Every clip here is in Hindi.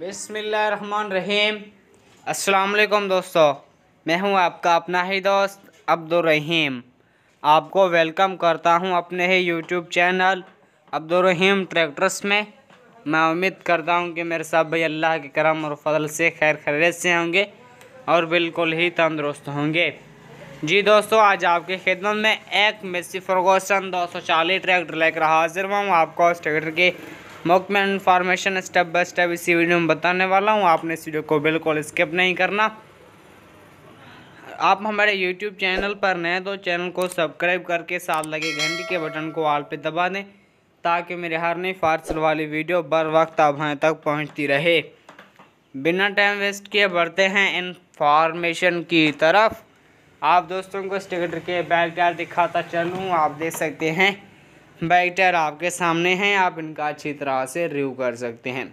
रहीम असलकुम दोस्तों मैं हूं आपका अपना ही दोस्त अब्दुलरहीम आपको वेलकम करता हूं अपने ही यूट्यूब चैनल अब्दुलरहीम ट्रैक्टर्स में मैं उम्मीद करता हूं कि मेरे सब भाई अल्लाह के करम और फजल से खैर खैरत से होंगे और बिल्कुल ही तंदरुस्त होंगे जी दोस्तों आज आपकी खिदमत में एक मेसी सौ चालीस ट्रैक्टर लेकर हाजिर हुआ हूँ आपको उस ट्रैक्टर के मॉक में इन्फॉर्मेशन स्टेप बाय स्टेप इसी वीडियो में बताने वाला हूँ आपने इस वीडियो को बिल्कुल स्किप नहीं करना आप हमारे यूट्यूब चैनल पर नए तो चैनल को सब्सक्राइब करके साथ लगे घंटी के बटन को आल पे दबा दें ताकि मेरे हर नई फारसल वाली वीडियो बर वक्त आप तक पहुंचती रहे बिना टाइम वेस्ट किए बढ़ते हैं इनफॉर्मेशन की तरफ आप दोस्तों को स्टिकट के बैकग्राउंड दिखाता चलूँ आप देख सकते हैं बैक्टर आपके सामने हैं आप इनका अच्छी तरह से रिव्यू कर सकते हैं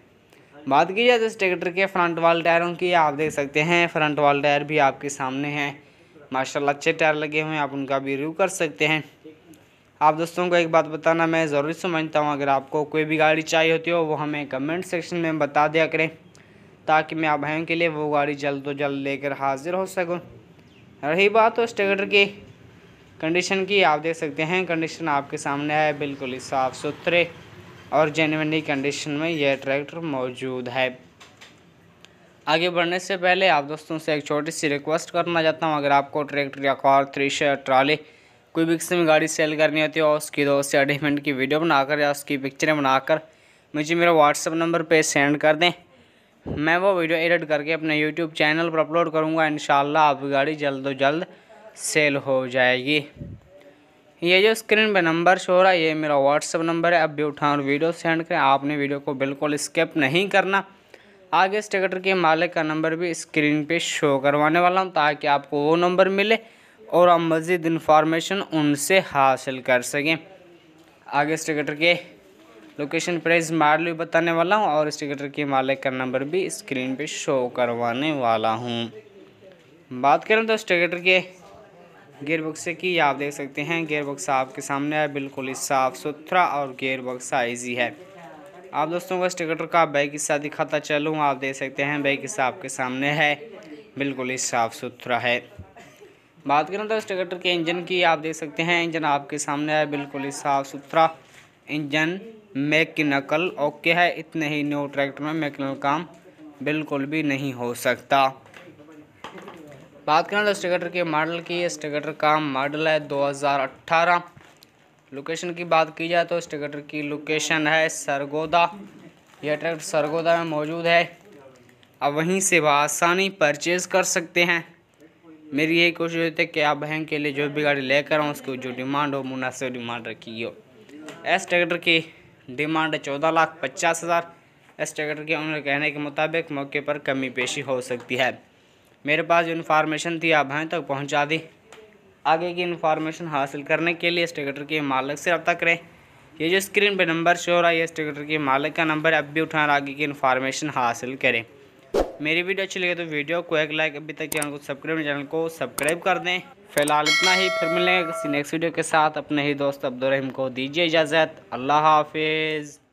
बात की जाए तो इस ट्रैक्टर के फ्रंट वाल टायरों की आप देख सकते हैं फ्रंट वाल टायर भी आपके सामने हैं माशाल्लाह अच्छे टायर लगे हुए हैं आप उनका भी रिव्यू कर सकते हैं आप दोस्तों को एक बात बताना मैं ज़रूरी समझता हूँ अगर आपको कोई भी गाड़ी चाहिए होती हो वो हमें कमेंट सेक्शन में बता दिया करें ताकि मैं आप के लिए वो गाड़ी जल्द तो जल्द लेकर हाजिर हो सकूँ रही बात उस ट्रैक्टर की कंडीशन की आप देख सकते हैं कंडीशन आपके सामने है बिल्कुल ही साफ़ सुथरे और जेनवनी कंडीशन में यह ट्रैक्टर मौजूद है आगे बढ़ने से पहले आप दोस्तों से एक छोटी सी रिक्वेस्ट करना चाहता हूँ अगर आपको ट्रैक्टर या कार थ्रेशर ट्राली कोई भी किस्म गाड़ी सेल करनी होती है और उसकी दो से मिनट की वीडियो बनाकर या उसकी पिक्चरें बनाकर मुझे मेरा व्हाट्सअप नंबर पर सेंड कर दें मैं वो वीडियो एडिट करके अपने यूट्यूब चैनल पर अपलोड करूँगा इन आप गाड़ी जल्द अज जल्द सेल हो जाएगी ये जो स्क्रीन पे नंबर शो हो रहा है ये मेरा व्हाट्सअप नंबर है अब भी उठाएँ और वीडियो सेंड करें आपने वीडियो को बिल्कुल स्किप नहीं करना आगे इस ट्रैक्टर के मालिक का नंबर भी स्क्रीन पे शो करवाने वाला हूँ ताकि आपको वो नंबर मिले और आप मज़ीद इन्फॉर्मेशन उनसे हासिल कर सकें आगे इस ट्रैक्टर के लोकेशन प्राइस मार भी बताने वाला हूँ और इस ट्रैक्टर के मालिक का नंबर भी स्क्रीन पर शो करवाने वाला हूँ बात करें तो इस ट्रैक्टर के गेयर बॉक्स की आप देख सकते हैं गेयर बॉक्स आपके सामने है बिल्कुल ही साफ़ सुथरा और गेयर बॉक्स साइजी है आप दोस्तों बस ट्रैक्टर का बैक हिस्सा दिखाता चलूँ आप देख सकते हैं बैक हिस्सा आपके सामने है बिल्कुल ही साफ़ सुथरा है बात करें तो इस ट्रैक्टर के इंजन की आप देख सकते हैं इंजन आपके सामने है बिल्कुल ही साफ़ सुथरा इंजन नकल ओके है इतने ही न्यू ट्रैक्टर में मैकेनिकल काम बिल्कुल भी नहीं हो सकता बात करें तो स्टेगटर के मॉडल की स्टेगटर का मॉडल है 2018 लोकेशन की बात की जाए तो स्टेगटर की लोकेशन है सरगोदा यह ट्रैक्टर सरगोदा में मौजूद है अब वहीं से आसानी परचेज़ कर सकते हैं मेरी यही कोशिश होती है कि आप बहन के लिए जो भी गाड़ी लेकर आऊँ उसकी जो डिमांड हो मुनासिब डिमांड रखी हो एस ट्रैक्टर की डिमांड है चौदह लाख पचास हज़ार एस ट्रैक्टर के उन्होंने कहने के मुताबिक मौके पर कमी पेशी हो सकती है मेरे पास जो इन्फॉर्मेशन थी आप हैं तक पहुँचा दी आगे की इन्फॉर्मेशन हासिल करने के लिए स्टेकेटर के मालिक से रब्ता करें ये जो स्क्रीन पर नंबर शो रहा है स्टेकेटर के मालिक का नंबर अब भी उठाना आगे की इन्फॉर्मेशन हासिल करें मेरी वीडियो अच्छी लगे तो वीडियो को एक लाइक अभी तक चैनल को सब्सक्राइब चैनल को सब्सक्राइब कर दें फिलहाल इतना ही फिर मिलेंगे किसी नेक्स्ट वीडियो के साथ अपने ही दोस्त अब्दुलरहीम को दीजिए इजाज़त अल्लाह हाफिज़